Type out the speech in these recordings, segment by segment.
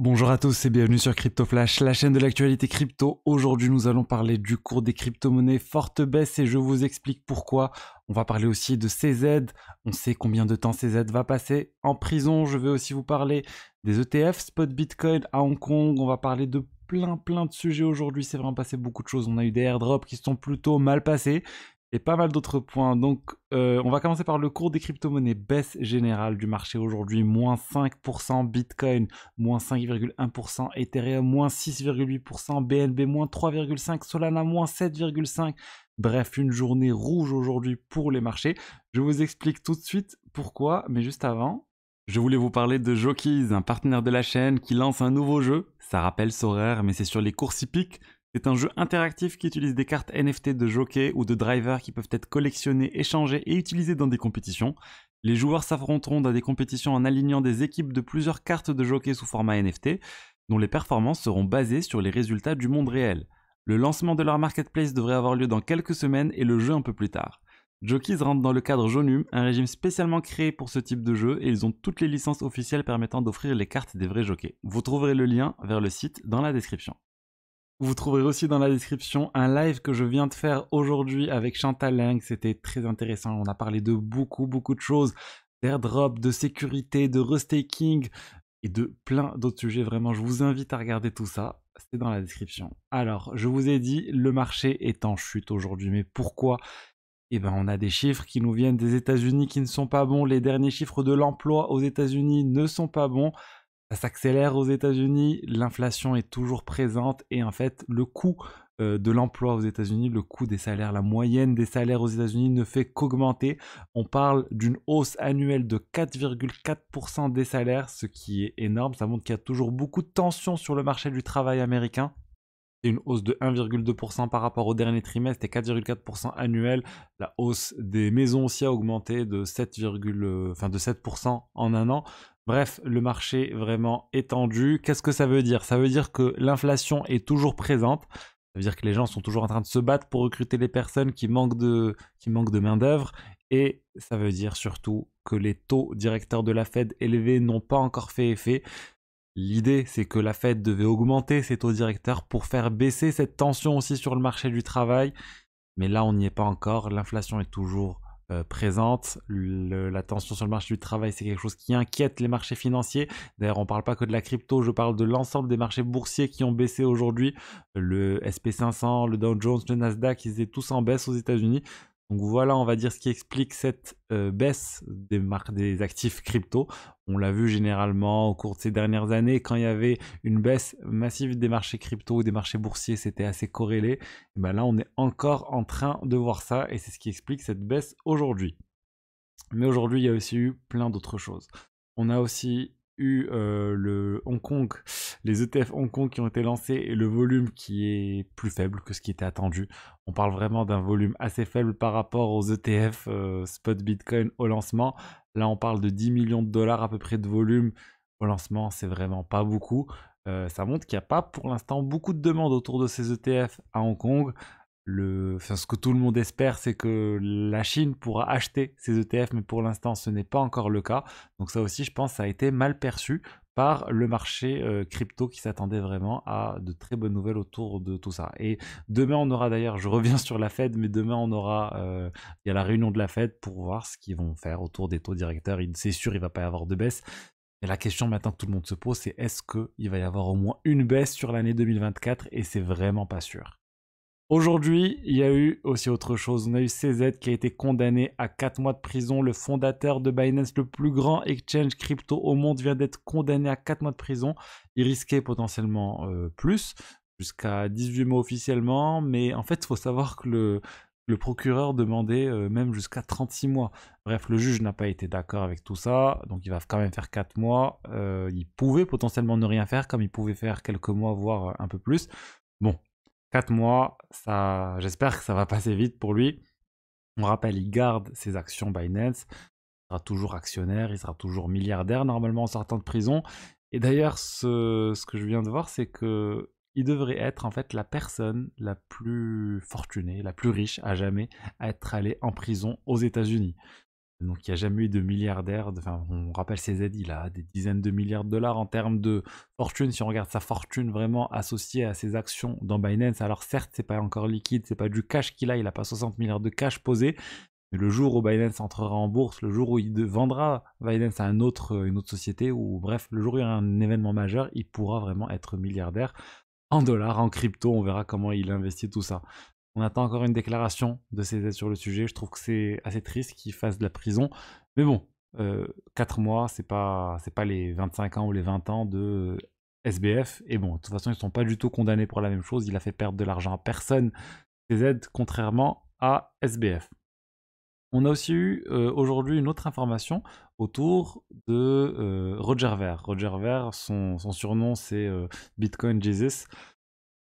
Bonjour à tous et bienvenue sur Crypto Flash, la chaîne de l'actualité crypto. Aujourd'hui, nous allons parler du cours des crypto-monnaies forte baisse et je vous explique pourquoi. On va parler aussi de CZ. On sait combien de temps CZ va passer en prison. Je vais aussi vous parler des ETF, spot Bitcoin à Hong Kong. On va parler de plein plein de sujets aujourd'hui. C'est vraiment passé beaucoup de choses. On a eu des airdrops qui sont plutôt mal passés et pas mal d'autres points. Donc, euh, on va commencer par le cours des crypto-monnaies. Baisse générale du marché aujourd'hui, moins 5%, Bitcoin, moins 5,1%, Ethereum, moins 6,8%, BNB, moins 3,5%, Solana, moins 7,5%. Bref, une journée rouge aujourd'hui pour les marchés. Je vous explique tout de suite pourquoi, mais juste avant, je voulais vous parler de Jokies, un partenaire de la chaîne qui lance un nouveau jeu. Ça rappelle Sorare, mais c'est sur les courses hippiques. C'est un jeu interactif qui utilise des cartes NFT de jockey ou de driver qui peuvent être collectionnées, échangées et utilisées dans des compétitions. Les joueurs s'affronteront dans des compétitions en alignant des équipes de plusieurs cartes de jockey sous format NFT, dont les performances seront basées sur les résultats du monde réel. Le lancement de leur marketplace devrait avoir lieu dans quelques semaines et le jeu un peu plus tard. Jockeys rentre dans le cadre Jonum, un régime spécialement créé pour ce type de jeu et ils ont toutes les licences officielles permettant d'offrir les cartes des vrais jockeys. Vous trouverez le lien vers le site dans la description. Vous trouverez aussi dans la description un live que je viens de faire aujourd'hui avec Chantal Lang. C'était très intéressant. On a parlé de beaucoup, beaucoup de choses d'airdrop, de sécurité, de restaking et de plein d'autres sujets. Vraiment, je vous invite à regarder tout ça. C'est dans la description. Alors, je vous ai dit, le marché est en chute aujourd'hui. Mais pourquoi eh bien, on a des chiffres qui nous viennent des États-Unis qui ne sont pas bons. Les derniers chiffres de l'emploi aux États-Unis ne sont pas bons ça s'accélère aux États-Unis, l'inflation est toujours présente et en fait le coût euh, de l'emploi aux États-Unis, le coût des salaires, la moyenne des salaires aux États-Unis ne fait qu'augmenter. On parle d'une hausse annuelle de 4,4% des salaires, ce qui est énorme. Ça montre qu'il y a toujours beaucoup de tensions sur le marché du travail américain. C'est une hausse de 1,2% par rapport au dernier trimestre et 4,4% annuel. La hausse des maisons aussi a augmenté de 7, euh, enfin de 7% en un an. Bref, le marché vraiment étendu. Qu'est-ce que ça veut dire Ça veut dire que l'inflation est toujours présente. Ça veut dire que les gens sont toujours en train de se battre pour recruter les personnes qui manquent de, qui manquent de main-d'œuvre. Et ça veut dire surtout que les taux directeurs de la Fed élevés n'ont pas encore fait effet. L'idée, c'est que la Fed devait augmenter ses taux directeurs pour faire baisser cette tension aussi sur le marché du travail. Mais là, on n'y est pas encore. L'inflation est toujours euh, présente. la tension sur le marché du travail, c'est quelque chose qui inquiète les marchés financiers. D'ailleurs, on ne parle pas que de la crypto, je parle de l'ensemble des marchés boursiers qui ont baissé aujourd'hui. Le SP500, le Dow Jones, le Nasdaq, ils étaient tous en baisse aux États-Unis. Donc voilà, on va dire ce qui explique cette euh, baisse des, des actifs crypto. On l'a vu généralement au cours de ces dernières années, quand il y avait une baisse massive des marchés crypto ou des marchés boursiers, c'était assez corrélé. Et ben là, on est encore en train de voir ça et c'est ce qui explique cette baisse aujourd'hui. Mais aujourd'hui, il y a aussi eu plein d'autres choses. On a aussi eu euh, le Hong Kong, les ETF Hong Kong qui ont été lancés et le volume qui est plus faible que ce qui était attendu. On parle vraiment d'un volume assez faible par rapport aux ETF euh, spot Bitcoin au lancement. Là, on parle de 10 millions de dollars à peu près de volume au lancement, c'est vraiment pas beaucoup. Euh, ça montre qu'il n'y a pas pour l'instant beaucoup de demandes autour de ces ETF à Hong Kong ce que tout le monde espère, c'est que la Chine pourra acheter ces ETF, mais pour l'instant, ce n'est pas encore le cas. Donc ça aussi, je pense, ça a été mal perçu par le marché euh, crypto qui s'attendait vraiment à de très bonnes nouvelles autour de tout ça. Et demain, on aura d'ailleurs, je reviens sur la Fed, mais demain, on aura, euh, il y a la réunion de la Fed pour voir ce qu'ils vont faire autour des taux directeurs. C'est sûr, il ne va pas y avoir de baisse. Et la question maintenant que tout le monde se pose, c'est est-ce qu'il va y avoir au moins une baisse sur l'année 2024 Et c'est vraiment pas sûr. Aujourd'hui, il y a eu aussi autre chose. On a eu CZ qui a été condamné à 4 mois de prison. Le fondateur de Binance, le plus grand exchange crypto au monde, vient d'être condamné à 4 mois de prison. Il risquait potentiellement euh, plus, jusqu'à 18 mois officiellement. Mais en fait, il faut savoir que le, procureur demandait euh, même jusqu'à 36 mois. Bref, le juge n'a pas été d'accord avec tout ça, donc il va quand même faire 4 mois. Euh, il pouvait potentiellement ne rien faire, comme il pouvait faire quelques mois, voire un peu plus. Bon, 4 mois, ça, j'espère que ça va passer vite pour lui. On rappelle, il garde ses actions Binance. Il sera toujours actionnaire, il sera toujours milliardaire normalement en sortant de prison. Et d'ailleurs, ce, ce que je viens de voir, c'est que il devrait être en fait la personne la plus fortunée, la plus riche à jamais à être allée en prison aux États-Unis. Donc il n'y a jamais eu de milliardaire, enfin on rappelle ses aides, il a des dizaines de milliards de dollars en termes de fortune, si on regarde sa fortune vraiment associée à ses actions dans Binance, alors certes c'est pas encore liquide, c'est pas du cash qu'il a, il n'a pas 60 milliards de cash posé, mais le jour où Binance entrera en bourse, le jour où il vendra Binance à autre, une autre société, ou bref, le jour où il y aura un événement majeur, il pourra vraiment être milliardaire en dollars, en crypto, on verra comment il investit tout ça. On attend encore une déclaration de aides sur le sujet. Je trouve que c'est assez triste qu'il fasse de la prison. Mais bon, euh, 4 mois, c'est pas, pas les 25 ans ou les 20 ans de SBF. Et bon, de toute façon, ils ne sont pas du tout condamnés pour la même chose. Il a fait perdre de l'argent à personne. aides, contrairement à SBF. On a aussi eu euh, aujourd'hui une autre information autour de euh, Roger Ver. Roger Ver, son, surnom c'est euh, Bitcoin Jesus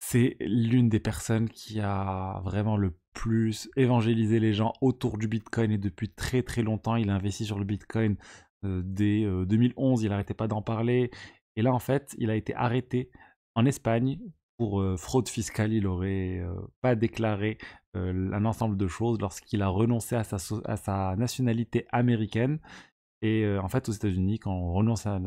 c'est l'une des personnes qui a vraiment le plus évangélisé les gens autour du Bitcoin et depuis très très longtemps, il a investi sur le Bitcoin euh, dès 2011, euh, il n'arrêtait pas d'en parler. Et là, en fait, il a été arrêté en Espagne pour euh, fraude fiscale. Il n'aurait pas déclaré un ensemble de choses lorsqu'il a renoncé à sa nationalité américaine. Et euh, en fait, aux États-Unis, quand on renonce à,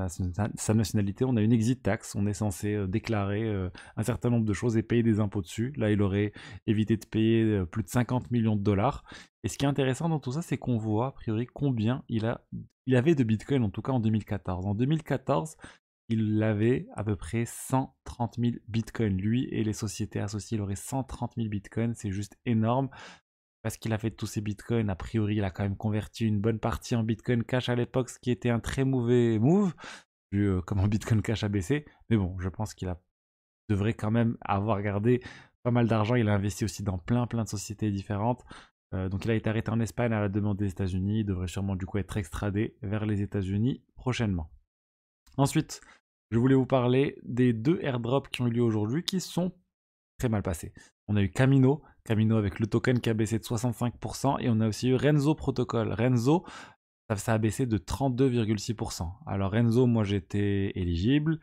sa nationalité, on a une exit tax. On est censé euh, déclarer euh, un certain nombre de choses et payer des impôts dessus. Là, il aurait évité de payer plus de 50 millions de dollars. Et ce qui est intéressant dans tout ça, c'est qu'on voit a priori combien il, a, il avait de Bitcoin, en tout cas en 2014. En 2014, il avait à peu près 130 000 bitcoins. Lui et les sociétés associées, il aurait 130 000 bitcoins. C'est juste énorme parce qu'il a fait tous ses bitcoins. A priori, il a quand même converti une bonne partie en bitcoin cash à l'époque, ce qui était un très mauvais move, vu euh, comment bitcoin cash a baissé. Mais bon, je pense qu'il a... devrait quand même avoir gardé pas mal d'argent. Il a investi aussi dans plein, plein de sociétés différentes. Euh, donc il a été arrêté en Espagne à la demande des États-Unis. Il devrait sûrement du coup être extradé vers les États-Unis prochainement. Ensuite, je voulais vous parler des deux airdrops qui ont eu lieu aujourd'hui qui sont très mal passés. On a eu Camino Camino avec le token qui a baissé de 65%. Et on a aussi eu Renzo Protocol. Renzo, ça, a baissé de 32,6%. Alors Renzo, moi j'étais éligible.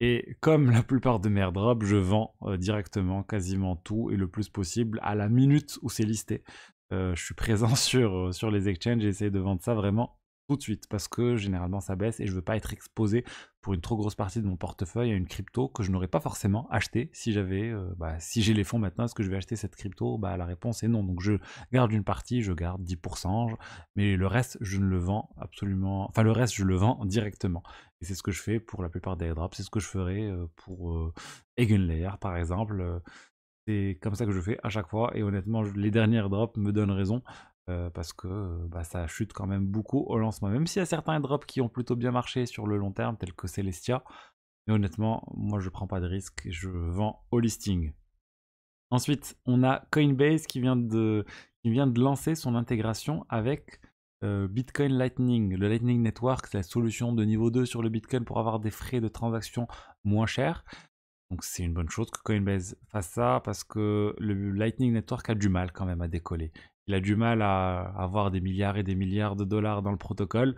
Et comme la plupart de mes je vends euh, directement quasiment tout et le plus possible à la minute où c'est listé. Euh, je suis présent sur, euh, sur les exchanges, j'essaie de vendre ça vraiment tout de suite parce que généralement ça baisse et je veux pas être exposé pour une trop grosse partie de mon portefeuille à une crypto que je n'aurais pas forcément acheté si j'avais euh, bah, si j'ai les fonds maintenant est-ce que je vais acheter cette crypto bah la réponse est non donc je garde une partie je garde 10% mais le reste je ne le vends absolument enfin le reste je le vends directement et c'est ce que je fais pour la plupart des airdrops, c'est ce que je ferai euh, pour euh, Eigenlayer par exemple euh, c'est comme ça que je fais à chaque fois et honnêtement les dernières drops me donnent raison euh, parce que euh, bah, ça chute quand même beaucoup au lancement. Même s'il y a certains drops qui ont plutôt bien marché sur le long terme, tels que Celestia. Mais honnêtement, moi je prends pas de risque, je vends au listing. Ensuite, on a Coinbase qui vient de, lancer son intégration avec euh, Bitcoin Lightning. Le Lightning Network, c'est la solution de niveau 2 sur le Bitcoin pour avoir des frais de transaction moins chers. Donc c'est une bonne chose que Coinbase fasse ça parce que le Lightning Network a du mal quand même à décoller il a du mal à avoir des milliards et des milliards de dollars dans le protocole.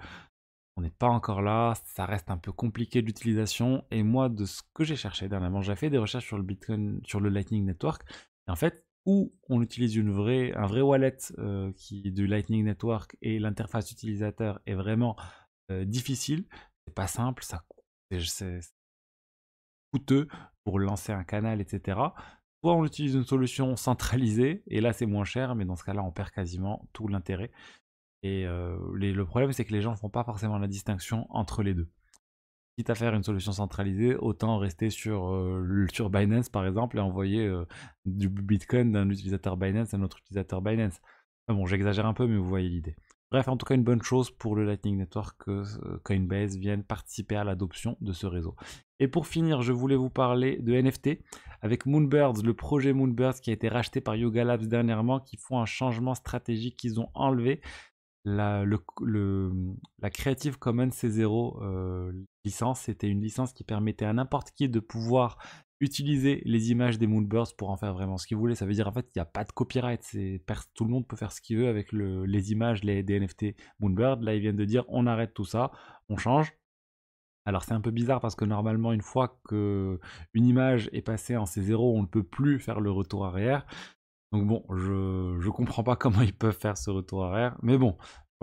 On n'est pas encore là, ça reste un peu compliqué d'utilisation. Et moi, de ce que j'ai cherché dernièrement, j'ai fait des recherches sur le Bitcoin, sur le Lightning Network. en fait, où on utilise une vraie, un vrai wallet euh, qui du Lightning Network et l'interface utilisateur est vraiment euh, difficile, c'est pas simple, ça c'est coûteux pour lancer un canal, etc. Soit on utilise une solution centralisée, et là c'est moins cher, mais dans ce cas-là on perd quasiment tout l'intérêt. Et euh, le problème c'est que les gens ne font pas forcément la distinction entre les deux. Quitte à faire une solution centralisée, autant rester sur, euh, sur Binance par exemple et envoyer euh, du Bitcoin d'un utilisateur Binance à un autre utilisateur Binance. bon, j'exagère un peu, mais vous voyez l'idée. Bref, en tout cas, une bonne chose pour le Lightning Network que euh, Coinbase vienne participer à l'adoption de ce réseau. Et pour finir, je voulais vous parler de NFT avec Moonbirds, le projet Moonbirds qui a été racheté par Yoga Labs dernièrement, qui font un changement stratégique qu'ils ont enlevé la, Creative Commons C0 euh, licence, c'était une licence qui permettait à n'importe qui de pouvoir utiliser les images des Moonbirds pour en faire vraiment ce qu'ils voulaient. Ça veut dire en fait il n'y a pas de copyright, c'est tout le monde peut faire ce qu'il veut avec les images les, des NFT Moonbird. Là ils viennent de dire on arrête tout ça, on change. Alors c'est un peu bizarre parce que normalement une fois que une image est passée en C0, on ne peut plus faire le retour arrière. Donc bon, je ne comprends pas comment ils peuvent faire ce retour arrière, mais bon,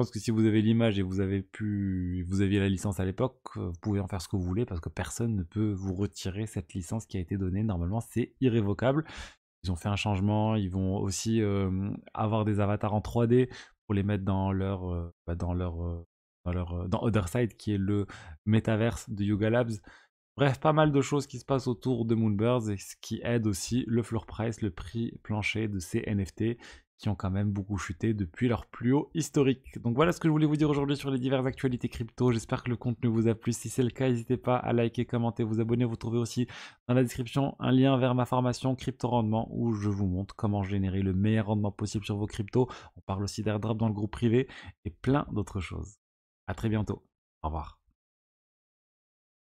que si vous avez l'image et vous avez pu, vous aviez la licence à l'époque, euh, vous pouvez en faire ce que vous voulez parce que personne ne peut vous retirer cette licence qui a été donnée. Normalement, c'est irrévocable. Ils ont fait un changement. Ils vont aussi euh, avoir des avatars en 3D pour les mettre dans leur, euh, bah, dans leur, dans leur, dans Otherside qui est le métaverse de Yuga Labs. Bref, pas mal de choses qui se passent autour de Moonbirds et ce qui aide aussi le floor price, le prix plancher de ces NFT qui ont quand même beaucoup chuté depuis leur plus haut historique. Donc voilà ce que je voulais vous dire aujourd'hui sur les diverses actualités crypto. J'espère que le contenu vous a plu. Si c'est le cas, n'hésitez pas à liker, commenter, vous abonner. Vous trouvez aussi dans la description un lien vers ma formation Crypto Rendement où je vous montre comment générer le meilleur rendement possible sur vos cryptos. On parle aussi d'airdrop dans le groupe privé et plein d'autres choses. À très bientôt. Au revoir.